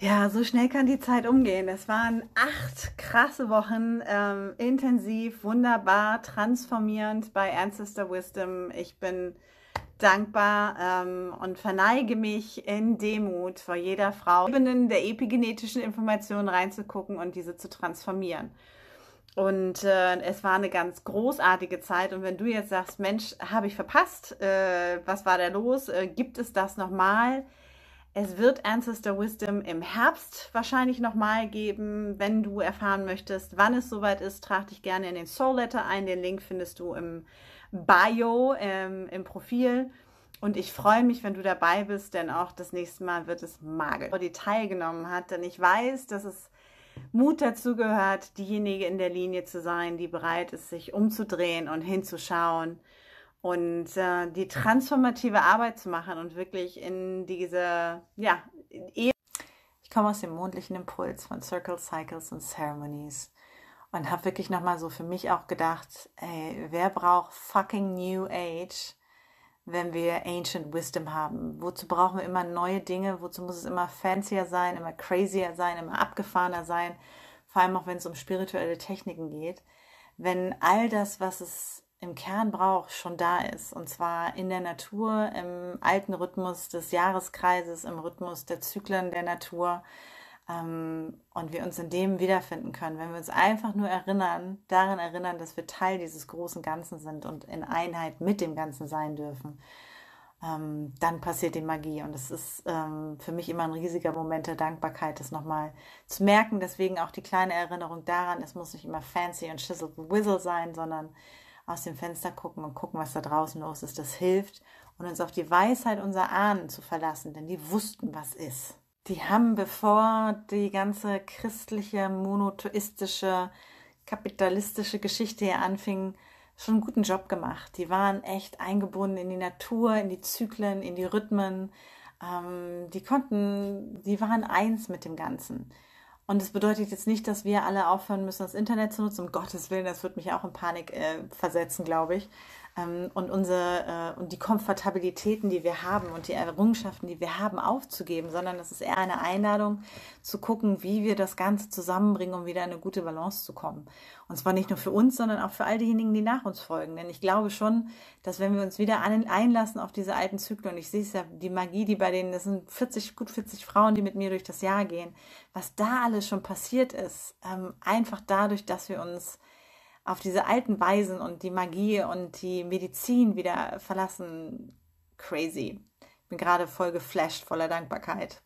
Ja, so schnell kann die Zeit umgehen. Es waren acht krasse Wochen, ähm, intensiv, wunderbar, transformierend bei Ancestor Wisdom. Ich bin dankbar ähm, und verneige mich in Demut vor jeder Frau, Ebenen der epigenetischen Informationen reinzugucken und diese zu transformieren. Und äh, es war eine ganz großartige Zeit. Und wenn du jetzt sagst, Mensch, habe ich verpasst, äh, was war da los, äh, gibt es das nochmal? Es wird Ancestor Wisdom im Herbst wahrscheinlich nochmal geben. Wenn du erfahren möchtest, wann es soweit ist, trag dich gerne in den Soul Letter ein. Den Link findest du im Bio, ähm, im Profil. Und ich freue mich, wenn du dabei bist, denn auch das nächste Mal wird es magisch, die teilgenommen hat. Denn ich weiß, dass es Mut dazu gehört, diejenige in der Linie zu sein, die bereit ist, sich umzudrehen und hinzuschauen und äh, die transformative Arbeit zu machen und wirklich in diese, ja, Ehe. Ich komme aus dem mondlichen Impuls von Circle Cycles und Ceremonies und habe wirklich nochmal so für mich auch gedacht, ey, wer braucht fucking New Age, wenn wir Ancient Wisdom haben? Wozu brauchen wir immer neue Dinge? Wozu muss es immer fancier sein, immer crazier sein, immer abgefahrener sein? Vor allem auch, wenn es um spirituelle Techniken geht. Wenn all das, was es im Kern braucht, schon da ist. Und zwar in der Natur, im alten Rhythmus des Jahreskreises, im Rhythmus der Zyklen der Natur. Ähm, und wir uns in dem wiederfinden können, wenn wir uns einfach nur erinnern, daran erinnern, dass wir Teil dieses großen Ganzen sind und in Einheit mit dem Ganzen sein dürfen, ähm, dann passiert die Magie. Und es ist ähm, für mich immer ein riesiger Moment der Dankbarkeit, das nochmal zu merken. Deswegen auch die kleine Erinnerung daran, es muss nicht immer fancy und shizzle whizzle sein, sondern aus dem Fenster gucken und gucken, was da draußen los ist. Das hilft und uns auf die Weisheit unserer Ahnen zu verlassen, denn die wussten, was ist. Die haben, bevor die ganze christliche, monotheistische, kapitalistische Geschichte hier anfing, schon einen guten Job gemacht. Die waren echt eingebunden in die Natur, in die Zyklen, in die Rhythmen. Ähm, die konnten, die waren eins mit dem Ganzen. Und das bedeutet jetzt nicht, dass wir alle aufhören müssen, das Internet zu nutzen. Um Gottes Willen, das wird mich auch in Panik äh, versetzen, glaube ich. Ähm, und unsere äh, und die Komfortabilitäten, die wir haben und die Errungenschaften, die wir haben, aufzugeben, sondern es ist eher eine Einladung zu gucken, wie wir das Ganze zusammenbringen, um wieder in eine gute Balance zu kommen. Und zwar nicht nur für uns, sondern auch für all diejenigen, die nach uns folgen. Denn ich glaube schon, dass wenn wir uns wieder einlassen auf diese alten Zyklen, und ich sehe es ja, die Magie, die bei denen, das sind 40, gut 40 Frauen, die mit mir durch das Jahr gehen, was da alles schon passiert ist, ähm, einfach dadurch, dass wir uns auf diese alten Weisen und die Magie und die Medizin wieder verlassen. Crazy. Ich bin gerade voll geflasht voller Dankbarkeit.